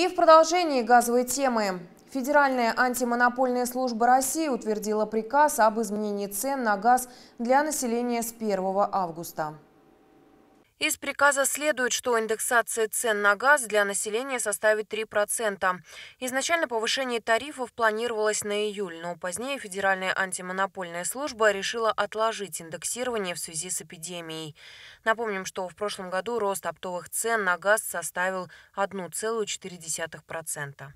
И в продолжении газовой темы. Федеральная антимонопольная служба России утвердила приказ об изменении цен на газ для населения с 1 августа. Из приказа следует, что индексация цен на газ для населения составит 3%. Изначально повышение тарифов планировалось на июль, но позднее Федеральная антимонопольная служба решила отложить индексирование в связи с эпидемией. Напомним, что в прошлом году рост оптовых цен на газ составил 1,4%.